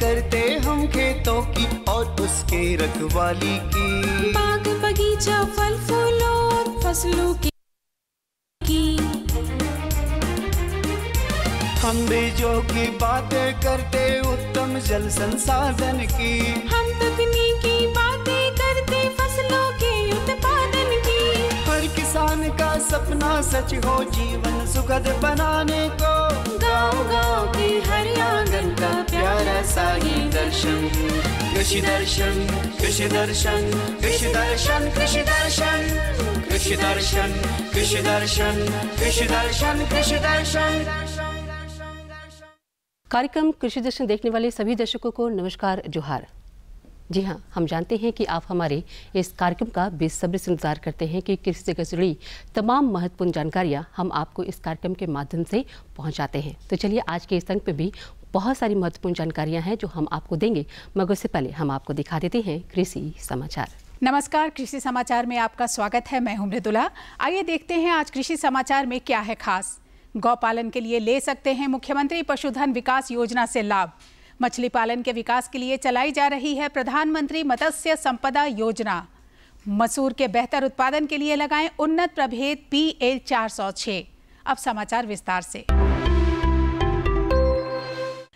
करते हम खेतों की और उसके रखवाली की बाग बगीचा फल फूल और फसलों की हम बीजों की बातें करते उत्तम जल संसाधन की हम तकनीकी बातें करते फसलों के उत्पादन का सपना सच हो जीवन सुखद बनाने को गाँव गाँव के हरियाणा का प्यारा सा दर्शन कृषि दर्शन कृषि दर्शन कृषि दर्शन कृषि दर्शन कृषि दर्शन कृषि दर्शन कृषि दर्शन कृषि दर्शन कार्यक्रम कृषि दर्शन देखने वाले सभी दर्शकों को नमस्कार जोहार जी हाँ हम जानते हैं कि आप हमारे इस कार्यक्रम का बेसब्री से इंतजार करते हैं कि किस जगह से जुड़ी तमाम महत्वपूर्ण जानकारियाँ हम आपको इस कार्यक्रम के माध्यम से पहुँचाते हैं तो चलिए आज के इस अंक पे भी बहुत सारी महत्वपूर्ण जानकारियाँ हैं जो हम आपको देंगे मगर उससे पहले हम आपको दिखा देते हैं कृषि समाचार नमस्कार कृषि समाचार में आपका स्वागत है मैं हूं मृदुला आइए देखते हैं आज कृषि समाचार में क्या है खास गौपालन के लिए ले सकते हैं मुख्यमंत्री पशुधन विकास योजना से लाभ मछली पालन के विकास के लिए चलाई जा रही है प्रधानमंत्री मत्स्य संपदा योजना मसूर के बेहतर उत्पादन के लिए लगाएं उन्नत प्रभेद पी एल चार अब समाचार विस्तार से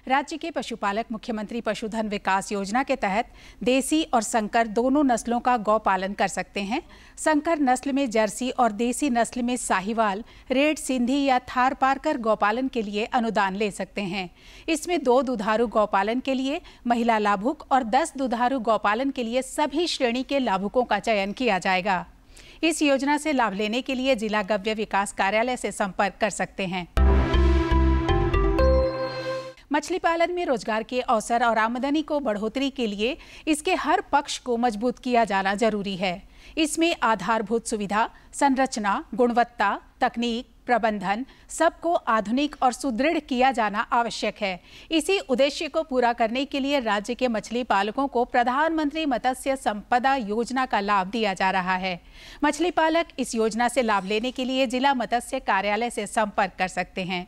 राज्य के पशुपालक मुख्यमंत्री पशुधन विकास योजना के तहत देसी और संकर दोनों नस्लों का गौ पालन कर सकते हैं संकर नस्ल में जर्सी और देसी नस्ल में साहिवाल रेड सिंधी या थार पार कर गौपालन के लिए अनुदान ले सकते हैं इसमें दो दुधारू गौपालन के लिए महिला लाभुक और दस दुधारू गौपालन के लिए सभी श्रेणी के लाभुकों का चयन किया जाएगा इस योजना से लाभ लेने के लिए जिला गव्य विकास कार्यालय से संपर्क कर सकते हैं मछली पालन में रोजगार के अवसर और आमदनी को बढ़ोतरी के लिए इसके हर पक्ष को मजबूत किया जाना जरूरी है इसमें आधारभूत सुविधा संरचना गुणवत्ता तकनीक प्रबंधन सबको आधुनिक और सुदृढ़ किया जाना आवश्यक है इसी उद्देश्य को पूरा करने के लिए राज्य के मछली पालकों को प्रधानमंत्री मत्स्य संपदा योजना का लाभ दिया जा रहा है मछली पालक इस योजना से लाभ लेने के लिए जिला मत्स्य कार्यालय से संपर्क कर सकते हैं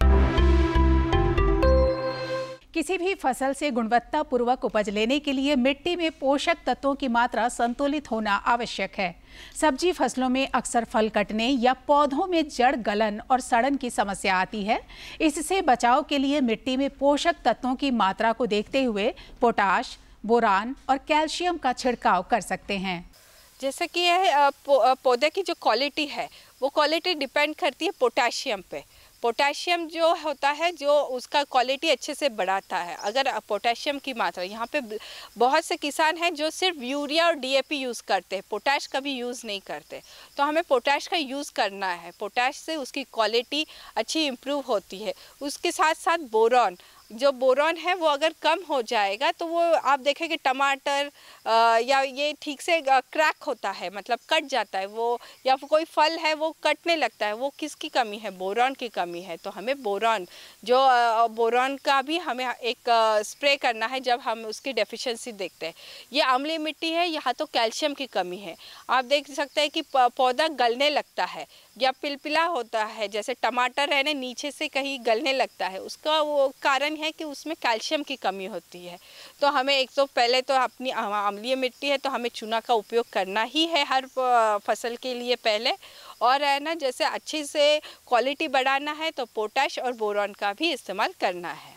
किसी भी फसल से गुणवत्ता पूर्वक उपज लेने के लिए मिट्टी में पोषक तत्वों की मात्रा संतुलित होना आवश्यक है सब्जी फसलों में अक्सर फल कटने या पौधों में जड़ गलन और सड़न की समस्या आती है इससे बचाव के लिए मिट्टी में पोषक तत्वों की मात्रा को देखते हुए पोटाश बोरान और कैल्शियम का छिड़काव कर सकते हैं जैसे कि यह पौधे की जो क्वालिटी है वो क्वालिटी डिपेंड करती है पोटाशियम पे पोटेशियम जो होता है जो उसका क्वालिटी अच्छे से बढ़ाता है अगर पोटेशियम की मात्रा यहाँ पे बहुत से किसान हैं जो सिर्फ यूरिया और डीएपी यूज़ करते हैं पोटैश कभी यूज़ नहीं करते तो हमें पोटैश का यूज़ करना है पोटैश से उसकी क्वालिटी अच्छी इम्प्रूव होती है उसके साथ साथ बोरॉन जो बोरॉन है वो अगर कम हो जाएगा तो वो आप देखेंगे टमाटर या ये ठीक से क्रैक होता है मतलब कट जाता है वो या कोई फल है वो कटने लगता है वो किसकी कमी है बोरॉन की कमी है तो हमें बोरॉन जो बोरॉन का भी हमें एक स्प्रे करना है जब हम उसकी डेफिशिएंसी देखते हैं ये आमली मिट्टी है यहाँ तो कैल्शियम की कमी है आप देख सकते हैं कि पौधा गलने लगता है या पिलपिला होता है जैसे टमाटर है ना नीचे से कहीं गलने लगता है उसका वो कारण है हैं कि उसमें कैल्शियम की कमी होती है तो हमें एक तो पहले तो अपनी अम्लीय मिट्टी है तो हमें चूना का उपयोग करना ही है हर फसल के लिए पहले और है ना जैसे अच्छे से क्वालिटी बढ़ाना है तो पोटाश और बोरॉन का भी इस्तेमाल करना है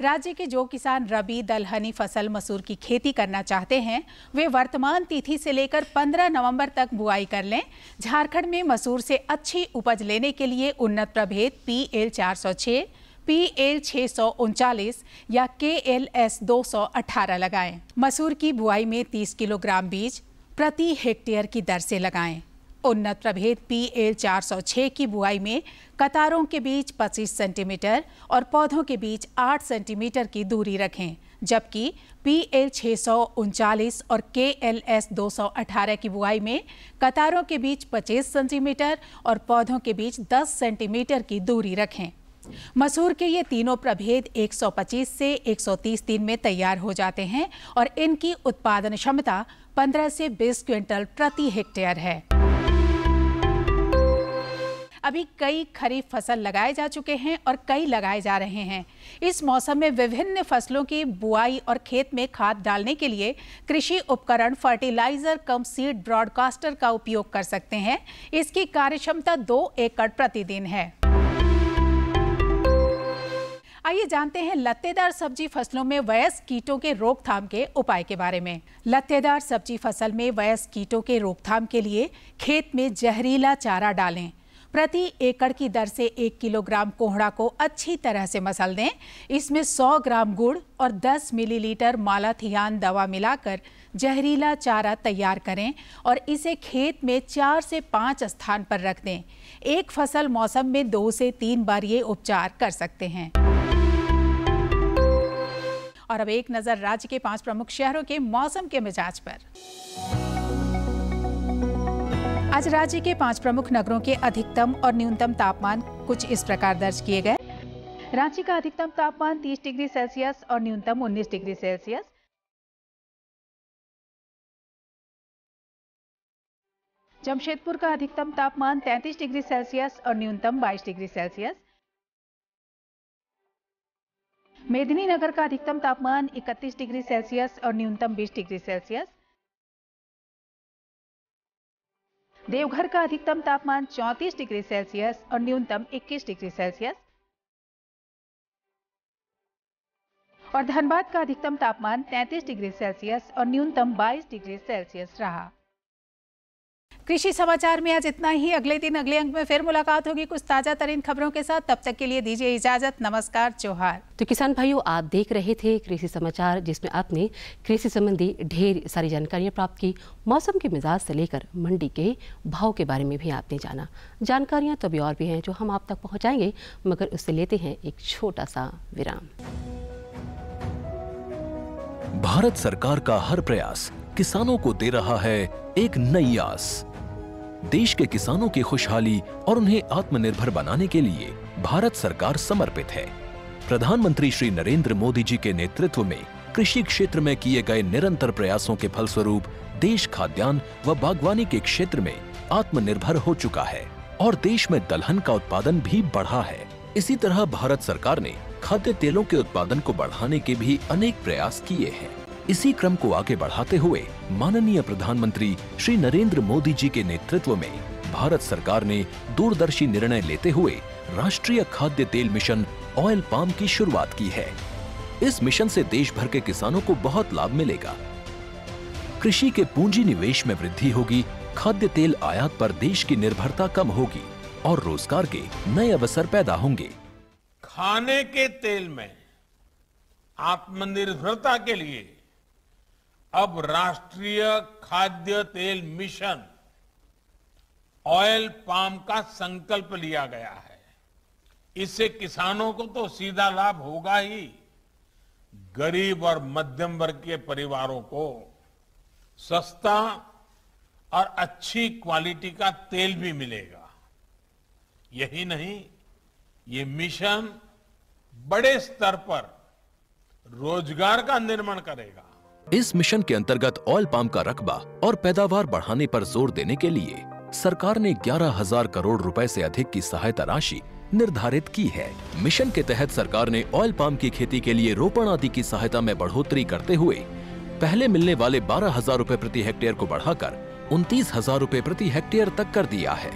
राज्य के जो किसान रबी दलहनी फसल मसूर की खेती करना चाहते हैं वे वर्तमान तिथि से लेकर 15 नवंबर तक बुआई कर लें झारखंड में मसूर से अच्छी उपज लेने के लिए उन्नत प्रभेद पी एल चार सौ छः पी एल छः सौ उनचालीस या के एल एस दो सौ अठारह लगाएँ मसूर की बुआई में 30 किलोग्राम बीज प्रति हेक्टेयर की दर से लगाएँ उन्नत प्रभेद पी एल चार की बुआई में कतारों के बीच 25 सेंटीमीटर और पौधों के बीच 8 सेंटीमीटर की दूरी रखें जबकि पी एल छः और के एल एस दो की बुआई में कतारों के बीच 25 सेंटीमीटर और पौधों के बीच 10 सेंटीमीटर की दूरी रखें मसूर के ये तीनों प्रभेद 125 से 130 दिन में तैयार हो जाते हैं और इनकी उत्पादन क्षमता 15 से 20 क्विंटल प्रति हेक्टेयर है अभी कई खरीफ फसल लगाए जा चुके हैं और कई लगाए जा रहे हैं इस मौसम में विभिन्न फसलों की बुआई और खेत में खाद डालने के लिए कृषि उपकरण फर्टिलाइजर कम सीड ब्रॉडकास्टर का उपयोग कर सकते हैं इसकी कार्यक्षमता दो एकड़ प्रतिदिन है आइए जानते हैं लत्तेदार सब्जी फसलों में वयस कीटों के रोकथाम के उपाय के बारे में लत्तेदार सब्जी फसल में वयस कीटों के रोकथाम के लिए खेत में जहरीला चारा डालें प्रति एकड़ की दर से एक किलोग्राम कोहड़ा को अच्छी तरह से मसल दें इसमें 100 ग्राम गुड़ और 10 मिलीलीटर मालाथियान दवा मिलाकर जहरीला चारा तैयार करें और इसे खेत में चार से पाँच स्थान पर रख दें एक फसल मौसम में दो से तीन बार ये उपचार कर सकते हैं और अब एक नज़र राज्य के पांच प्रमुख शहरों के मौसम के मिजाज पर आज राज्य के पांच प्रमुख नगरों के अधिकतम और न्यूनतम तापमान कुछ इस प्रकार दर्ज किए गए रांची का अधिकतम तापमान 30 डिग्री सेल्सियस और न्यूनतम 19 डिग्री सेल्सियस जमशेदपुर का अधिकतम तापमान 33 डिग्री सेल्सियस और न्यूनतम 22 डिग्री सेल्सियस मेदिनी नगर का अधिकतम तापमान 31 डिग्री सेल्सियस और न्यूनतम 20 डिग्री सेल्सियस देवघर का अधिकतम तापमान 34 डिग्री सेल्सियस और न्यूनतम 21 डिग्री सेल्सियस और धनबाद का अधिकतम तापमान 33 डिग्री सेल्सियस और न्यूनतम 22 डिग्री सेल्सियस रहा कृषि समाचार में आज इतना ही अगले दिन अगले अंक में फिर मुलाकात होगी कुछ ताजा तरीन खबरों के साथ तब तक के लिए दीजिए इजाजत नमस्कार जोहार तो किसान भाइयों आप देख रहे थे कृषि समाचार जिसमें आपने कृषि संबंधी ढेर सारी जानकारियां प्राप्त की मौसम के मिजाज से लेकर मंडी के भाव के बारे में भी आपने जाना जानकारियाँ तो अभी और भी हैं जो हम आप तक पहुँचाएंगे मगर उससे लेते हैं एक छोटा सा विराम भारत सरकार का हर प्रयास किसानों को दे रहा है एक नई आस देश के किसानों की खुशहाली और उन्हें आत्मनिर्भर बनाने के लिए भारत सरकार समर्पित है प्रधानमंत्री श्री नरेंद्र मोदी जी के नेतृत्व में कृषि क्षेत्र में किए गए निरंतर प्रयासों के फलस्वरूप देश खाद्यान्न व बागवानी के क्षेत्र में आत्मनिर्भर हो चुका है और देश में दलहन का उत्पादन भी बढ़ा है इसी तरह भारत सरकार ने खाद्य तेलों के उत्पादन को बढ़ाने के भी अनेक प्रयास किए हैं इसी क्रम को आगे बढ़ाते हुए माननीय प्रधानमंत्री श्री नरेंद्र मोदी जी के नेतृत्व में भारत सरकार ने दूरदर्शी निर्णय लेते हुए राष्ट्रीय खाद्य तेल मिशन ऑयल पाम की शुरुआत की है इस मिशन से देश भर के किसानों को बहुत लाभ मिलेगा कृषि के पूंजी निवेश में वृद्धि होगी खाद्य तेल आयात पर देश की निर्भरता कम होगी और रोजगार के नए अवसर पैदा होंगे खाने के तेल में आत्मनिर्भरता के लिए अब राष्ट्रीय खाद्य तेल मिशन ऑयल पाम का संकल्प लिया गया है इससे किसानों को तो सीधा लाभ होगा ही गरीब और मध्यम वर्ग के परिवारों को सस्ता और अच्छी क्वालिटी का तेल भी मिलेगा यही नहीं ये मिशन बड़े स्तर पर रोजगार का निर्माण करेगा इस मिशन के अंतर्गत ऑयल पाम का रकबा और पैदावार बढ़ाने पर जोर देने के लिए सरकार ने ग्यारह हजार करोड़ रुपए से अधिक की सहायता राशि निर्धारित की है मिशन के तहत सरकार ने ऑयल पाम की खेती के लिए रोपण आदि की सहायता में बढ़ोतरी करते हुए पहले मिलने वाले बारह हजार रूपए प्रति हेक्टेयर को बढ़ाकर उनतीस हजार रूपए प्रति हेक्टेयर तक कर दिया है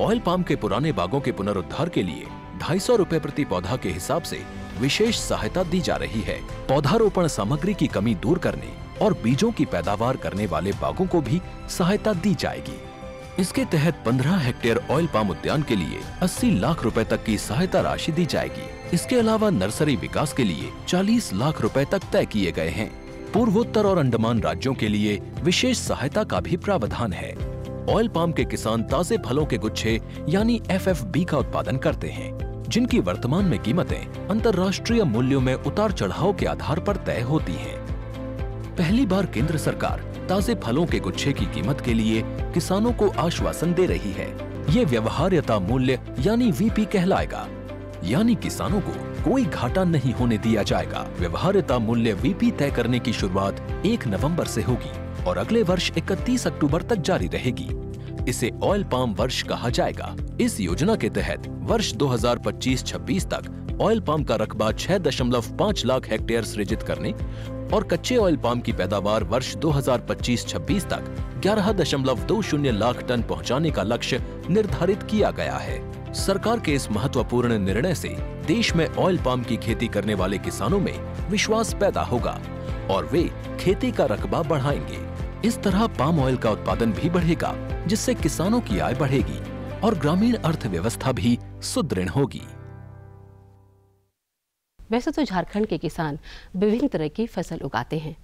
ऑयल पाम के पुराने बागों के पुनरुद्धार के लिए ढाई सौ रूपए प्रति पौधा के हिसाब ऐसी विशेष सहायता दी जा रही है पौधारोपण सामग्री की कमी दूर करने और बीजों की पैदावार करने वाले बागों को भी सहायता दी जाएगी इसके तहत 15 हेक्टेयर ऑयल पाम उद्यान के लिए 80 लाख रुपए तक की सहायता राशि दी जाएगी इसके अलावा नर्सरी विकास के लिए 40 लाख रुपए तक तय किए गए हैं पूर्वोत्तर और अंडमान राज्यों के लिए विशेष सहायता का भी प्रावधान है ऑयल पाम के किसान ताजे फलों के गुच्छे यानी एफ का उत्पादन करते हैं जिनकी वर्तमान में कीमतें अंतर्राष्ट्रीय मूल्यों में उतार चढ़ाव के आधार पर तय होती हैं। पहली बार केंद्र सरकार ताजे फलों के गुच्छे की कीमत के लिए किसानों को आश्वासन दे रही है ये व्यवहार्यता मूल्य यानी वीपी कहलाएगा यानी किसानों को कोई घाटा नहीं होने दिया जाएगा व्यवहार्यता मूल्य वीपी तय करने की शुरुआत 1 नवंबर से होगी और अगले वर्ष 31 अक्टूबर तक जारी रहेगी इसे ऑयल पाम वर्ष कहा जाएगा इस योजना के तहत वर्ष 2025-26 तक ऑयल पाम का रकबा 6.5 लाख हेक्टेयर सृजित करने और कच्चे ऑयल पाम की पैदावार वर्ष 2025-26 तक 11.20 लाख टन पहुंचाने का लक्ष्य निर्धारित किया गया है सरकार के इस महत्वपूर्ण निर्णय से देश में ऑयल पाम की खेती करने वाले किसानों में विश्वास पैदा होगा और वे खेती का रकबा बढ़ाएंगे इस तरह पाम ऑयल का उत्पादन भी बढ़ेगा जिससे किसानों की आय बढ़ेगी और ग्रामीण अर्थव्यवस्था भी सुदृढ़ होगी वैसे तो झारखंड के किसान विभिन्न तरह की फसल उगाते हैं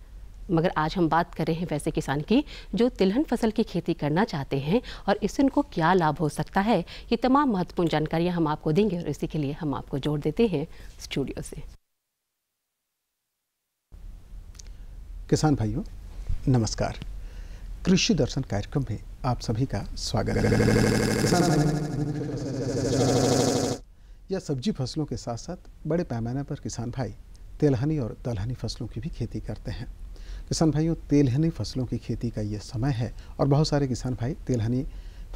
मगर आज हम बात कर रहे हैं वैसे किसान की जो तिलहन फसल की खेती करना चाहते हैं और इससे उनको क्या लाभ हो सकता है ये तमाम महत्वपूर्ण जानकारियां हम आपको देंगे और इसी के लिए हम आपको जोड़ देते हैं स्टूडियो से किसान भाइयों नमस्कार कृषि दर्शन कार्यक्रम में आप सभी का स्वागत यह सब्जी फसलों के साथ साथ बड़े पैमाने पर किसान भाई तेलहनी और दलहनी फसलों की भी खेती करते हैं किसान भाइयों तेलहनी फसलों की खेती का ये समय है और बहुत सारे किसान भाई तेलहनी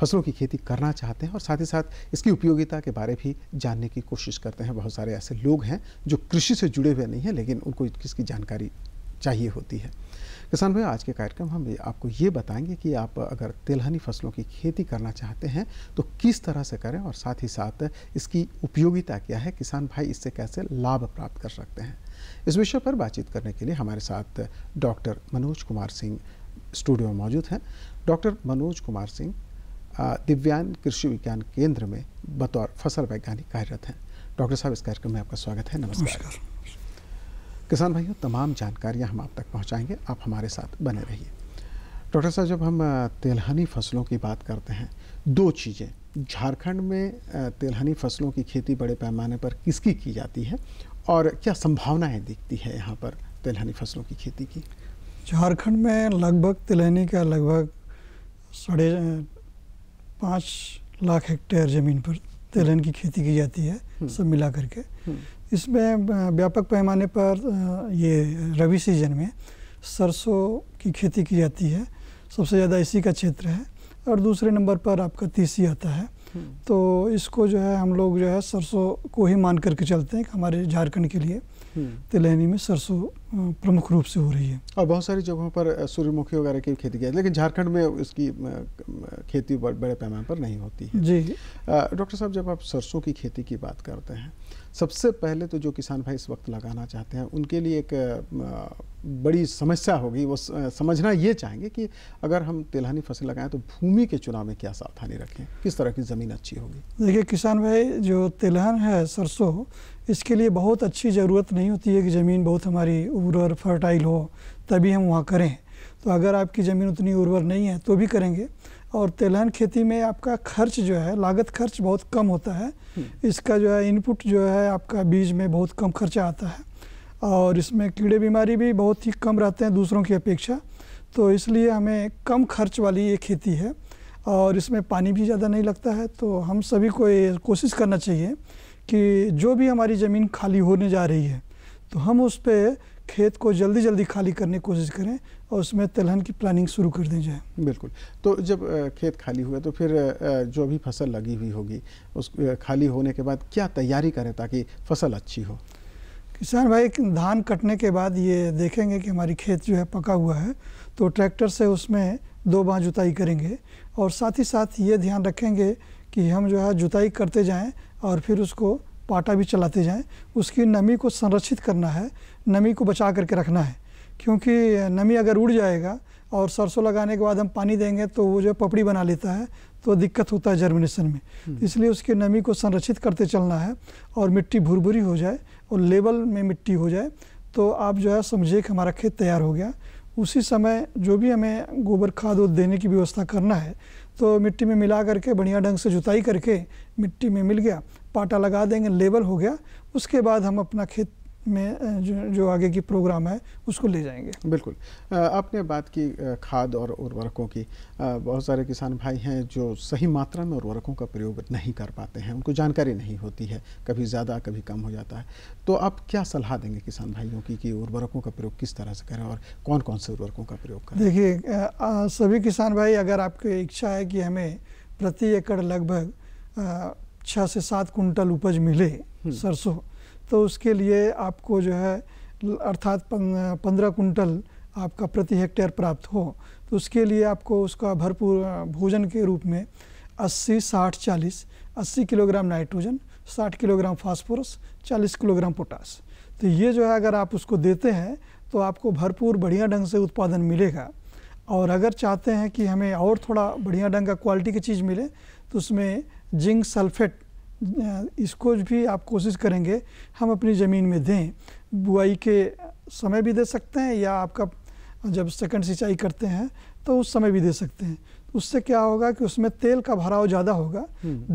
फसलों की खेती करना चाहते हैं और साथ ही साथ इसकी उपयोगिता के बारे भी जानने की कोशिश करते हैं बहुत सारे ऐसे लोग हैं जो कृषि से जुड़े हुए नहीं हैं लेकिन उनको इसकी जानकारी चाहिए होती है किसान भाई आज के कार्यक्रम हम आपको ये बताएंगे कि आप अगर तिलहनी फसलों की खेती करना चाहते हैं तो किस तरह से करें और साथ ही साथ इसकी उपयोगिता क्या है किसान भाई इससे कैसे लाभ प्राप्त कर सकते हैं इस विषय पर बातचीत करने के लिए हमारे साथ डॉक्टर मनोज कुमार सिंह स्टूडियो में मौजूद हैं डॉक्टर मनोज कुमार सिंह दिव्यांग कृषि विज्ञान केंद्र में बतौर फसल वैज्ञानिक कार्यरत हैं डॉक्टर साहब इस कार्यक्रम में आपका स्वागत है नमस्कार, नमस्कार। किसान भाइयों तमाम जानकारियाँ हम आप तक पहुँचाएँगे आप हमारे साथ बने रहिए डॉक्टर साहब जब हम तेलहनी फसलों की बात करते हैं दो चीज़ें झारखंड में तेलहनी फसलों की खेती बड़े पैमाने पर किसकी की जाती है और क्या संभावनाएं दिखती है यहाँ पर तेलहनी फसलों की खेती की झारखंड में लगभग तिलहनी का लगभग साढ़े पाँच लाख हेक्टेयर ज़मीन पर तिलहन की खेती की जाती है हम्म। सब मिला करके हम्म। इसमें व्यापक पैमाने पर ये रवि सीजन में सरसों की खेती की जाती है सबसे ज़्यादा इसी का क्षेत्र है और दूसरे नंबर पर आपका तीसी आता है हम्म। तो इसको जो है हम लोग जो है सरसों को ही मान करके चलते हैं हमारे झारखंड के लिए हम्म। तिलहनी में सरसों प्रमुख रूप से हो रही है और बहुत सारी जगहों पर सूर्यमुखी वगैरह की खेती की जाती है लेकिन झारखंड में इसकी खेती बड़े पैमाने पर नहीं होती है जी डॉक्टर साहब जब आप सरसों की खेती की बात करते हैं सबसे पहले तो जो किसान भाई इस वक्त लगाना चाहते हैं उनके लिए एक बड़ी समस्या होगी वो समझना ये चाहेंगे कि अगर हम तिलहनी फसल लगाएं तो भूमि के चुनाव में क्या सावधानी रखें किस तरह की ज़मीन अच्छी होगी देखिए किसान भाई जो तिलहन है सरसों इसके लिए बहुत अच्छी ज़रूरत नहीं होती है कि ज़मीन बहुत हमारी उर्वर फर्टाइल हो तभी हम वहाँ करें तो अगर आपकी ज़मीन उतनी उर्वर नहीं है तो भी करेंगे और तेलहन खेती में आपका खर्च जो है लागत खर्च बहुत कम होता है हम्म। इसका जो है इनपुट जो है आपका बीज में बहुत कम खर्चा आता है और इसमें कीड़े बीमारी भी बहुत ही कम रहते हैं दूसरों की अपेक्षा तो इसलिए हमें कम खर्च वाली ये खेती है और इसमें पानी भी ज़्यादा नहीं लगता है तो हम सभी को ये कोशिश करना चाहिए कि जो भी हमारी ज़मीन खाली होने जा रही है तो हम उस पर खेत को जल्दी जल्दी खाली करने की कोशिश करें और उसमें तिलहन की प्लानिंग शुरू कर दी जाए बिल्कुल तो जब खेत खाली हुआ तो फिर जो भी फसल लगी हुई होगी उस खाली होने के बाद क्या तैयारी करें ताकि फसल अच्छी हो किसान भाई धान कटने के बाद ये देखेंगे कि हमारी खेत जो है पका हुआ है तो ट्रैक्टर से उसमें दो बार जुताई करेंगे और साथ ही साथ ये ध्यान रखेंगे कि हम जो है जुताई करते जाएँ और फिर उसको पाटा भी चलाते जाएँ उसकी नमी को संरक्षित करना है नमी को बचा करके रखना है क्योंकि नमी अगर उड़ जाएगा और सरसों लगाने के बाद हम पानी देंगे तो वो जो पपड़ी बना लेता है तो दिक्कत होता है जर्मिनेशन में हम्म। तो इसलिए उसकी नमी को संरक्षित करते चलना है और मिट्टी भुरभुरी हो जाए और लेवल में मिट्टी हो जाए तो आप जो है समझिए कि हमारा खेत तैयार हो गया उसी समय जो भी हमें गोबर खाद और देने की व्यवस्था करना है तो मिट्टी में मिला करके बढ़िया ढंग से जुताई करके मिट्टी में मिल गया पाटा लगा देंगे लेबल हो गया उसके बाद हम अपना खेत में जो, जो आगे की प्रोग्राम है उसको ले जाएंगे बिल्कुल आपने बात की खाद और उर्वरकों की बहुत सारे किसान भाई हैं जो सही मात्रा में उर्वरकों का प्रयोग नहीं कर पाते हैं उनको जानकारी नहीं होती है कभी ज़्यादा कभी कम हो जाता है तो आप क्या सलाह देंगे किसान भाइयों की कि उर्वरकों का प्रयोग किस तरह से करें और कौन कौन से उर्वरकों का प्रयोग करें देखिए सभी किसान भाई अगर आपकी इच्छा है कि हमें प्रति एकड़ लगभग छः से सात कुंटल उपज मिले हम्म। सरसों तो उसके लिए आपको जो है अर्थात पंद्रह कुंटल आपका प्रति हेक्टेयर प्राप्त हो तो उसके लिए आपको उसका भरपूर भोजन के रूप में 80 60 40 80 kilogram nitrogen 60 kilogram phosphorus 40 kilogram potash तो ये जो है अगर आप उसको देते हैं तो आपको भरपूर बढ़िया ढंग से उत्पादन मिलेगा और अगर चाहते हैं कि हमें और थोड़ा बढ़िया ढंग का क्वालिटी की चीज़ मिले तो उसमें जिंक सल्फेट इसको भी आप कोशिश करेंगे हम अपनी ज़मीन में दें बुआई के समय भी दे सकते हैं या आपका जब सेकंड सिंचाई करते हैं तो उस समय भी दे सकते हैं उससे क्या होगा कि उसमें तेल का भराव ज़्यादा होगा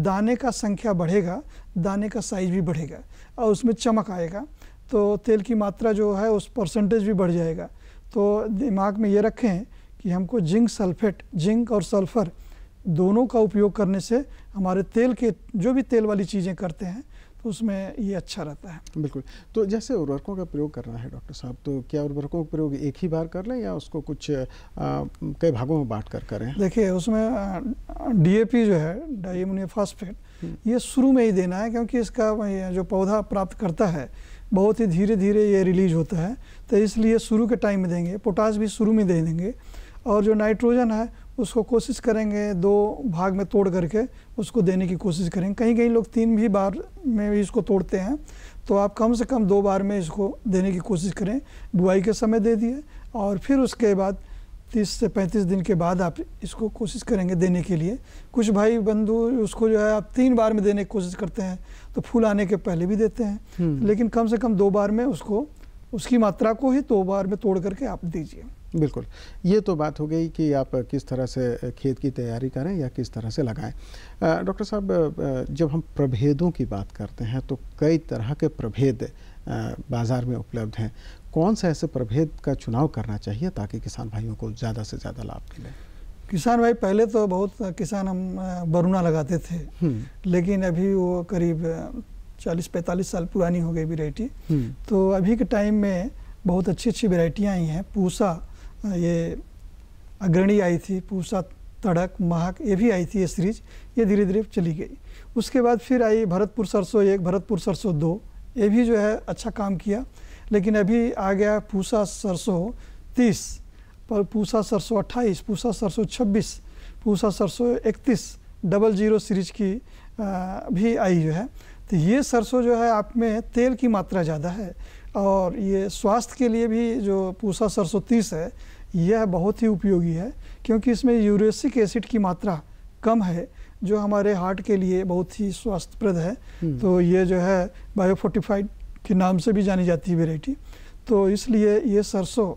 दाने का संख्या बढ़ेगा दाने का साइज भी बढ़ेगा और उसमें चमक आएगा तो तेल की मात्रा जो है उस परसेंटेज भी बढ़ जाएगा तो दिमाग में ये रखें कि हमको जिंक सल्फेट जिंक और सल्फ़र दोनों का उपयोग करने से हमारे तेल के जो भी तेल वाली चीज़ें करते हैं तो उसमें ये अच्छा रहता है बिल्कुल तो जैसे उर्वरकों का प्रयोग करना है डॉक्टर साहब तो क्या उर्वरकों का प्रयोग एक ही बार कर लें या उसको कुछ कई भागों में बांट कर करें देखिए उसमें डी जो है फॉस्फेट हम्म। ये शुरू में ही देना है क्योंकि इसका जो पौधा प्राप्त करता है बहुत ही धीरे धीरे ये रिलीज होता है तो इसलिए शुरू के टाइम में देंगे पोटास भी शुरू में दे देंगे और जो नाइट्रोजन है उसको कोशिश करेंगे दो भाग में तोड़ करके उसको देने की कोशिश करेंगे कहीं कहीं लोग तीन भी बार में भी इसको तोड़ते हैं तो आप कम से कम दो बार में इसको देने की कोशिश करें बुआई के समय दे दिए और फिर उसके बाद तीस से पैंतीस दिन के बाद आप इसको कोशिश करेंगे देने के लिए कुछ भाई बंधु उसको जो है आप तीन बार में देने की कोशिश करते हैं तो फूल आने के पहले भी देते हैं हम्म। लेकिन कम से कम दो बार में उसको उसकी मात्रा को ही दो बार में तोड़ करके आप दीजिए बिल्कुल ये तो बात हो गई कि आप किस तरह से खेत की तैयारी करें या किस तरह से लगाएं डॉक्टर साहब जब हम प्रभेदों की बात करते हैं तो कई तरह के प्रभेद बाज़ार में उपलब्ध हैं कौन सा ऐसे प्रभेद का चुनाव करना चाहिए ताकि किसान भाइयों को ज़्यादा से ज़्यादा लाभ मिले किसान भाई पहले तो बहुत किसान हम बरूना लगाते थे हम्म। लेकिन अभी वो करीब 40-45 साल पुरानी हो गई वेराइटी हम्म। तो अभी के टाइम में बहुत अच्छी अच्छी वेराइटियाँ आई हैं पूसा ये अग्रणी आई थी पूसा तड़क महक ये भी आई थी ये सीरीज ये धीरे धीरे चली गई उसके बाद फिर आई भरतपुर सरसों एक भरतपुर सरसों दो ये भी जो है अच्छा काम किया लेकिन अभी आ गया पूसा सरसों तीस पर पूसा सरसों अट्ठाईस पूसा सरसों छब्बीस पूसा सरसों इकतीस डबल जीरो सीरीज की भी आई जो है तो ये सरसों जो है आप में तेल की मात्रा ज़्यादा है और ये स्वास्थ्य के लिए भी जो पूसा सरसों तीस है यह बहुत ही उपयोगी है क्योंकि इसमें यूरेसिक एसिड की मात्रा कम है जो हमारे हार्ट के लिए बहुत ही स्वास्थ्यप्रद है हम्म। तो ये जो है बायोफोर्टिफाइड के नाम से भी जानी जाती है वेराइटी तो इसलिए ये सरसों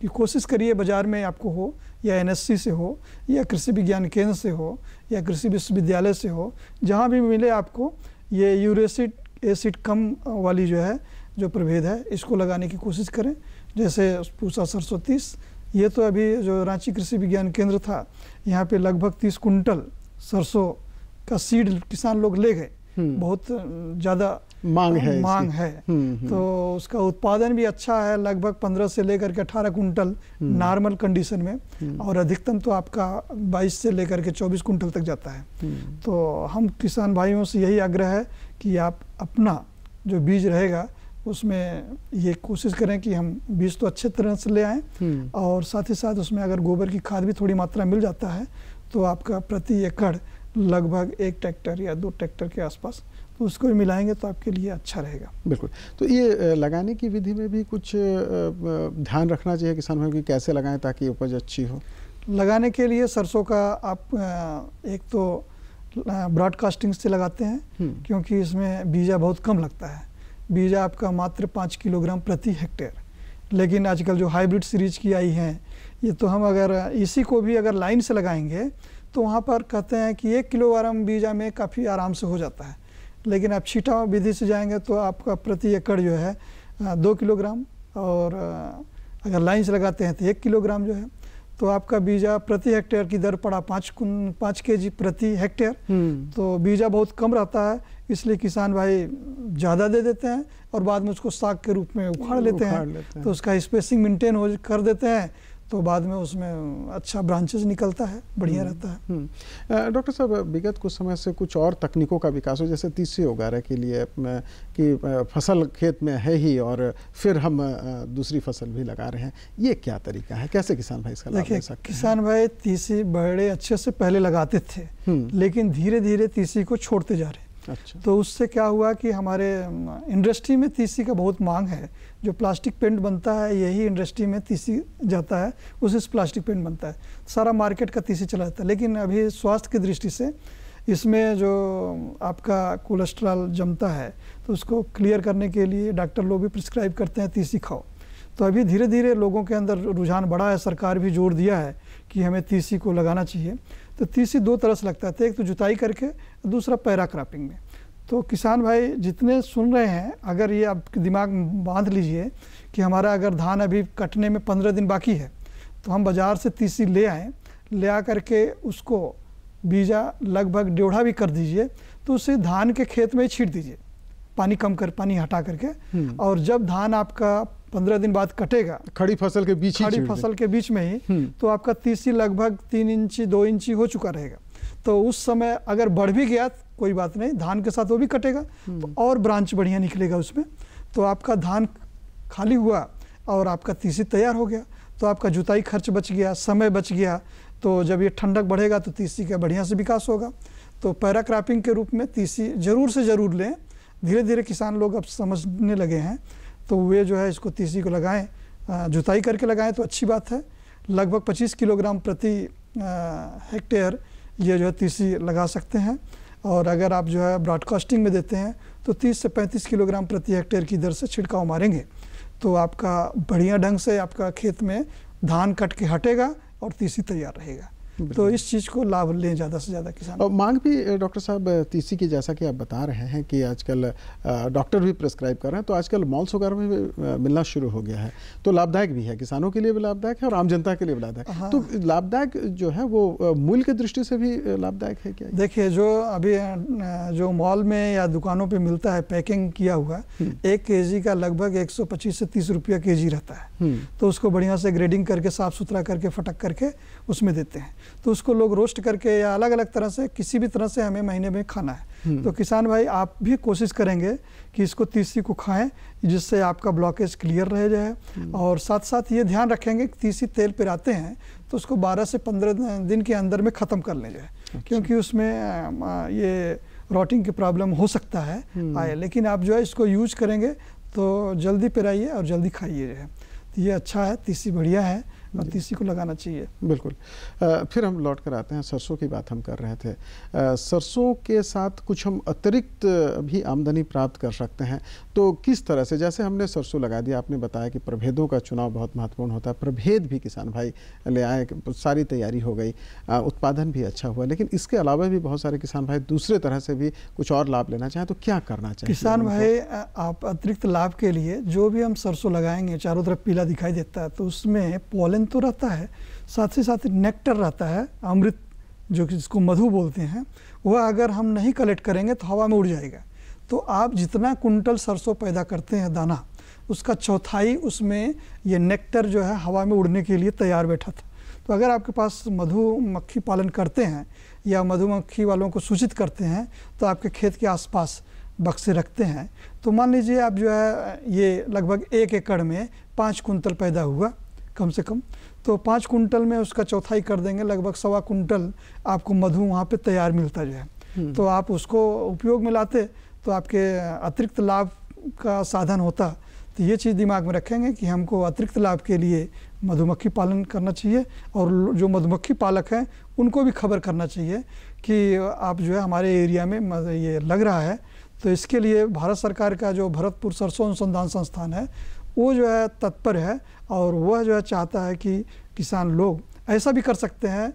की कोशिश करिए बाज़ार में आपको हो या एनएससी से हो या कृषि विज्ञान केंद्र से हो या कृषि विश्वविद्यालय से हो जहाँ भी मिले आपको ये यूरेसिड एसिड कम वाली जो है जो प्रभेद है इसको लगाने की कोशिश करें जैसे पूसा सरसों तीस ये तो अभी जो रांची कृषि विज्ञान केंद्र था यहाँ पे लगभग तीस कुंटल सरसों का सीड किसान लोग ले गए हम्म। बहुत ज़्यादा मांग है मांग है हम्म, हम्म। तो उसका उत्पादन भी अच्छा है लगभग पंद्रह से लेकर के अठारह कुंटल नॉर्मल कंडीशन में और अधिकतम तो आपका बाईस से लेकर के चौबीस कुंटल तक जाता है तो हम किसान भाइयों से यही आग्रह है कि आप अपना जो बीज रहेगा उसमें ये कोशिश करें कि हम बीज तो अच्छे तरह से ले आएँ हम्म। और साथ ही साथ उसमें अगर गोबर की खाद भी थोड़ी मात्रा मिल जाता है तो आपका प्रति एकड़ लगभग एक ट्रैक्टर या दो ट्रैक्टर के आसपास तो उसको भी मिलाएंगे तो आपके लिए अच्छा रहेगा बिल्कुल तो ये लगाने की विधि में भी कुछ ध्यान रखना चाहिए किसान भाई कि कैसे लगाएं ताकि उपज अच्छी हो लगाने के लिए सरसों का आप एक तो ब्रॉडकास्टिंग से लगाते हैं हम्म। क्योंकि इसमें बीजा बहुत कम लगता है बीज आपका मात्र पाँच किलोग्राम प्रति हेक्टेयर लेकिन आजकल जो हाइब्रिड सीरीज की आई हैं ये तो हम अगर इसी को भी अगर लाइन से लगाएंगे तो वहाँ पर कहते हैं कि एक किलो किलोग्राम बीजा में काफ़ी आराम से हो जाता है लेकिन आप छीटा विधि से जाएंगे तो आपका प्रति एकड़ जो है दो किलोग्राम और अगर लाइन से लगाते हैं तो एक किलोग्राम जो है तो आपका बीजा प्रति हेक्टेयर की दर पड़ा पाँच पाँच के जी प्रति हेक्टेयर हम्म। तो बीजा बहुत कम रहता है इसलिए किसान भाई ज़्यादा दे देते हैं और बाद में उसको साग के रूप में उखाड़ लेते, उखाड़ लेते हैं तो उसका स्पेसिंग मेंटेन हो कर देते हैं तो बाद में उसमें अच्छा ब्रांचेज निकलता है बढ़िया हम्म, रहता है हम्म। डॉक्टर साहब विगत कुछ समय से कुछ और तकनीकों का विकास हो जैसे तीसरी उगारा के लिए कि फसल खेत में है ही और फिर हम दूसरी फसल भी लगा रहे हैं ये क्या तरीका है कैसे किसान भाई इसका देखिए किसान भाई तीसी बड़े अच्छे से पहले लगाते थे हम्म। लेकिन धीरे धीरे तीसी को छोड़ते जा रहे अच्छा। तो उससे क्या हुआ कि हमारे इंडस्ट्री में तीसी का बहुत मांग है जो प्लास्टिक पेंट बनता है यही इंडस्ट्री में तीसी जाता है उसे प्लास्टिक पेंट बनता है सारा मार्केट का तीसी चला जाता है लेकिन अभी स्वास्थ्य की दृष्टि से इसमें जो आपका कोलेस्ट्रॉल जमता है तो उसको क्लियर करने के लिए डॉक्टर लोग भी प्रिस्क्राइब करते हैं तीसी खाओ तो अभी धीरे धीरे लोगों के अंदर रुझान बढ़ा है सरकार भी जोर दिया है कि हमें तीसी को लगाना चाहिए तो तीसी दो तरह से लगता था एक तो जुताई करके दूसरा पैरा क्रॉपिंग में तो किसान भाई जितने सुन रहे हैं अगर ये आप दिमाग बांध लीजिए कि हमारा अगर धान अभी कटने में पंद्रह दिन बाकी है तो हम बाज़ार से तीसी ले आएँ ले आ करके उसको बीजा लगभग डेढ़ा भी कर दीजिए तो उसे धान के खेत में ही छीट दीजिए पानी कम कर पानी हटा करके हम्म। और जब धान आपका पंद्रह दिन बाद कटेगा खड़ी फसल के बीच खड़ी फसल के बीच में ही हम्म। तो आपका तीसी लगभग तीन इंची दो इंची हो चुका रहेगा तो उस समय अगर बढ़ भी गया कोई बात नहीं धान के साथ वो भी कटेगा तो हम्म। और ब्रांच बढ़िया निकलेगा उसमें तो आपका धान खाली हुआ और आपका तीसी तैयार हो गया तो आपका जुताई खर्च बच गया समय बच गया तो जब ये ठंडक बढ़ेगा तो तीसी का बढ़िया से विकास होगा तो पैरा क्रॉपिंग के रूप में तीसी ज़रूर से ज़रूर लें धीरे धीरे किसान लोग अब समझने लगे हैं तो वे जो है इसको तीसी को लगाएं जुताई करके लगाएं तो अच्छी बात है लगभग 25 किलोग्राम प्रति हेक्टेयर ये जो है तीसी लगा सकते हैं और अगर आप जो है ब्रॉडकास्टिंग में देते हैं तो 30 से 35 किलोग्राम प्रति हेक्टेयर की दर से छिड़काव मारेंगे तो आपका बढ़िया ढंग से आपका खेत में धान कट के हटेगा और तीसरी तैयार रहेगा तो इस चीज़ को लाभ लें ज़्यादा से ज़्यादा किसान और मांग भी डॉक्टर साहब तीसरी की जैसा कि आप बता रहे हैं कि आजकल डॉक्टर भी प्रेस्क्राइब कर रहे हैं तो आजकल मॉल्स वगैरह में मिलना शुरू हो गया है तो लाभदायक भी है किसानों के लिए भी लाभदायक है और आम जनता के लिए भी लाभदायक हाँ। तो लाभदायक जो है वो मूल्य के दृष्टि से भी लाभदायक है क्या देखिए जो अभी जो मॉल में या दुकानों पर मिलता है पैकिंग किया हुआ हम्म। एक के का लगभग एक से तीस रुपया के रहता है हम्म। तो उसको बढ़िया से ग्रेडिंग करके साफ सुथरा करके फटक करके उसमें देते हैं तो उसको लोग रोस्ट करके या अलग अलग तरह से किसी भी तरह से हमें महीने में खाना है हम्म। तो किसान भाई आप भी कोशिश करेंगे कि इसको तीसी को खाएं जिससे आपका ब्लॉकेज क्लियर रह जाए हम्म। और साथ साथ ये ध्यान रखेंगे कि तीसी तेल पिराते हैं तो उसको 12 से 15 दिन के अंदर में ख़त्म कर लें जाए अच्छा। क्योंकि उसमें ये रोटिंग की प्रॉब्लम हो सकता है हम्म। आए लेकिन आप जो है इसको यूज करेंगे तो जल्दी पिराइए और जल्दी खाइए जो है तो ये अच्छा है तीसी बढ़िया है और तीसरी को लगाना चाहिए बिल्कुल फिर हम लौट कर आते हैं सरसों की बात हम कर रहे थे सरसों के साथ कुछ हम अतिरिक्त भी आमदनी प्राप्त कर सकते हैं तो किस तरह से जैसे हमने सरसों लगा दिया आपने बताया कि प्रभेदों का चुनाव बहुत महत्वपूर्ण होता है प्रभेद भी किसान भाई ले आए सारी तैयारी हो गई उत्पादन भी अच्छा हुआ लेकिन इसके अलावा भी बहुत सारे किसान भाई दूसरे तरह से भी कुछ और लाभ लेना चाहें तो क्या करना चाहिए किसान भाई आप अतिरिक्त लाभ के लिए जो भी हम सरसों लगाएंगे चारों तरफ पीला दिखाई देता है तो उसमें पोलन आयरन तो रहता है साथ ही साथ नेक्टर रहता है अमृत जो कि जिसको मधु बोलते हैं वह अगर हम नहीं कलेक्ट करेंगे तो हवा में उड़ जाएगा तो आप जितना कुंटल सरसों पैदा करते हैं दाना उसका चौथाई उसमें ये नेक्टर जो है हवा में उड़ने के लिए तैयार बैठा था तो अगर आपके पास मधुमक्खी पालन करते हैं या मधुमक्खी वालों को सूचित करते हैं तो आपके खेत के आसपास बक्से रखते हैं तो मान लीजिए आप जो है ये लगभग एक एकड़ में पाँच कुंतल पैदा हुआ कम से कम तो पाँच कुंटल में उसका चौथाई कर देंगे लगभग सवा कुंटल आपको मधु वहाँ पे तैयार मिलता जो है हम्म। तो आप उसको उपयोग में लाते तो आपके अतिरिक्त लाभ का साधन होता तो ये चीज़ दिमाग में रखेंगे कि हमको अतिरिक्त लाभ के लिए मधुमक्खी पालन करना चाहिए और जो मधुमक्खी पालक हैं उनको भी खबर करना चाहिए कि आप जो है हमारे एरिया में ये लग रहा है तो इसके लिए भारत सरकार का जो भरतपुर सरसों अनुसंधान संस्थान है वो जो है तत्पर है और वह जो है चाहता है कि किसान लोग ऐसा भी कर सकते हैं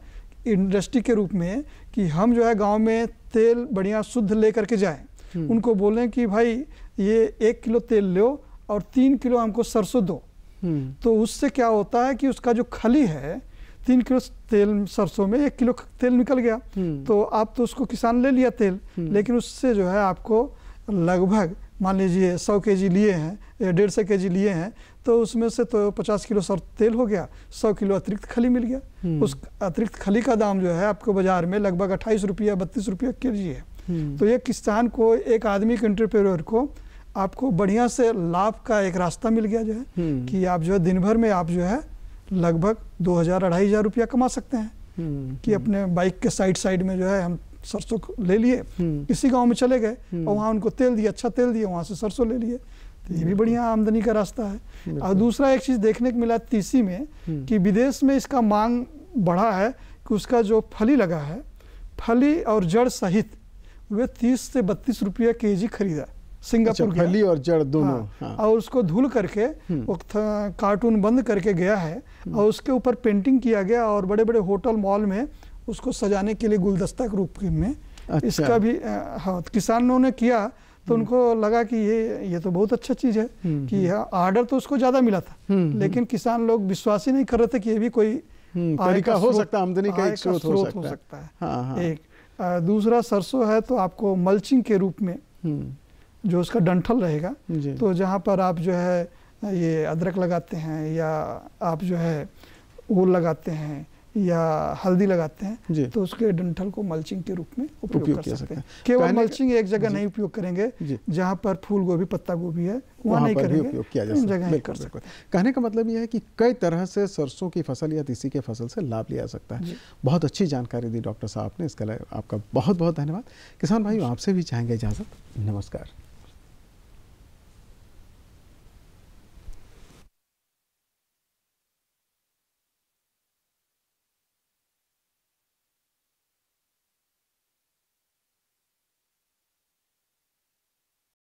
इंडस्ट्री के रूप में कि हम जो है गांव में तेल बढ़िया शुद्ध ले करके जाएं हम्म। उनको बोलें कि भाई ये एक किलो तेल लो और तीन किलो हमको सरसों दो हम्म। तो उससे क्या होता है कि उसका जो खली है तीन किलो तेल सरसों में एक किलो तेल निकल गया हम्म। तो आप तो उसको किसान ले लिया तेल लेकिन उससे जो है आपको लगभग मान लीजिए सौ के जी लिए हैं डेढ़ सौ के जी लिए हैं तो उसमें से तो पचास किलो सर तेल हो गया सौ किलो अतिरिक्त खली मिल गया हम्म। उस अतिरिक्त खली का दाम जो है आपको बाजार में लगभग अट्ठाईस रुपया बत्तीस रुपया के जी है हम्म। तो ये किसान को एक आदमी के इंटरप्रेर को आपको बढ़िया से लाभ का एक रास्ता मिल गया जो है हम्म। कि आप जो है दिन भर में आप जो है लगभग दो हज़ार अढ़ाई हज़ार रुपया कमा सकते हैं कि अपने बाइक के साइड साइड में जो है हम सरसों ले लिए किसी गांव में चले गए और वहाँ उनको तेल दिया अच्छा तेल दिया वहां से सरसों ले लिए तो ये भी बढ़िया आमदनी का रास्ता है और दूसरा एक चीज़ देखने को मिला तीसी में हम्म। कि विदेश में इसका मांग बढ़ा है कि उसका जो फली लगा है फली और जड़ सहित वे तीस से बत्तीस रुपये के जी खरीदा सिंगापुर अच्छा, फली और जड़ दोनों हाँ, हाँ। और उसको धुल करके हम्म। कार्टून बंद करके गया है हम्म। और उसके ऊपर पेंटिंग किया गया और बड़े बड़े होटल मॉल में उसको सजाने के लिए गुलदस्ता के रूप में अच्छा। इसका भी हाँ किसानों ने किया तो हम्म। उनको लगा कि ये ये तो बहुत अच्छा चीज़ है हम्म, कि हम्म। हाँ, आर्डर तो उसको ज़्यादा मिला था लेकिन किसान लोग विश्वास ही नहीं कर रहे थे कि ये भी कोई तरीका हो सकता है आमदनी का एक स्रोत हो सकता, है हाँ, हाँ। एक दूसरा सरसों है तो आपको मल्चिंग के रूप में जो उसका डंठल रहेगा तो जहाँ पर आप जो है ये अदरक लगाते हैं या आप जो है ओल लगाते हैं या हल्दी लगाते हैं तो उसके डंठल को मल्चिंग के रूप में उपयोग कर सकते हैं तो केवल मल्चिंग एक जगह नहीं उपयोग करेंगे जहाँ पर फूल गोभी पत्ता गोभी है वहाँ नहीं करेंगे उपयोग किया जा सकता है कर सकते कहने का मतलब यह है कि कई तरह से सरसों की फसल या तीसी के फसल से लाभ लिया जा सकता है बहुत अच्छी जानकारी दी डॉक्टर साहब ने इसके लिए आपका बहुत बहुत धन्यवाद किसान भाई आपसे भी चाहेंगे इजाज़त नमस्कार